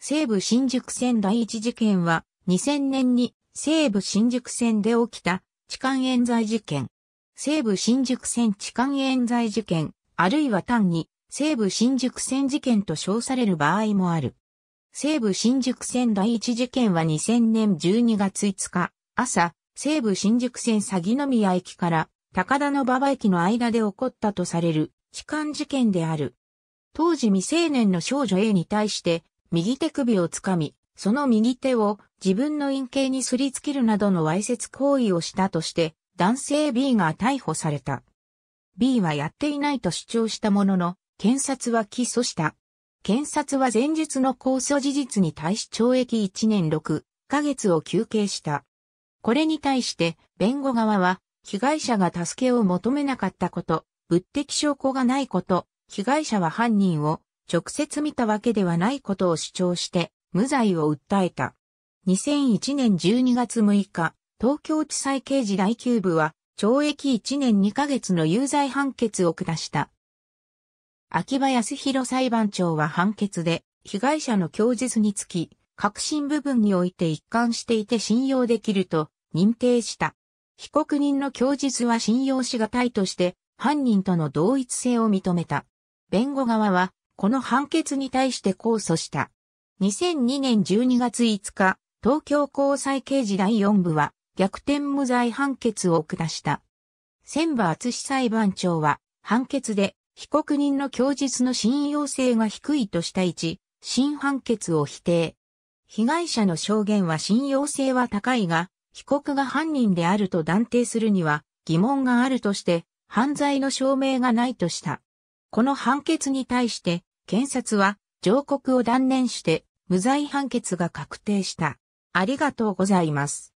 西武新宿線第一事件は、2000年に西武新宿線で起きた痴漢冤罪事件。西武新宿線痴漢冤罪事件、あるいは単に西武新宿線事件と称される場合もある。西武新宿線第一事件は2000年12月5日、朝、西武新宿線詐欺宮駅から高田の馬場駅の間で起こったとされる痴漢事件である。当時未成年の少女 A に対して右手首をつかみ、その右手を自分の陰形にすりつけるなどのわいせつ行為をしたとして、男性 B が逮捕された。B はやっていないと主張したものの、検察は起訴した。検察は前述の控訴事実に対し懲役1年6ヶ月を求刑した。これに対して弁護側は被害者が助けを求めなかったこと、物的証拠がないこと、被害者は犯人を直接見たわけではないことを主張して無罪を訴えた。2001年12月6日、東京地裁刑事第9部は懲役1年2ヶ月の有罪判決を下した。秋葉康弘裁判長は判決で、被害者の供述につき、核心部分において一貫していて信用できると認定した。被告人の供述は信用しがたいとして、犯人との同一性を認めた。弁護側は、この判決に対して控訴した。2002年12月5日、東京高裁刑事第4部は逆転無罪判決を下した。千葉厚裁判長は判決で被告人の供述の信用性が低いとした一、新判決を否定。被害者の証言は信用性は高いが、被告が犯人であると断定するには疑問があるとして、犯罪の証明がないとした。この判決に対して、検察は上告を断念して無罪判決が確定した。ありがとうございます。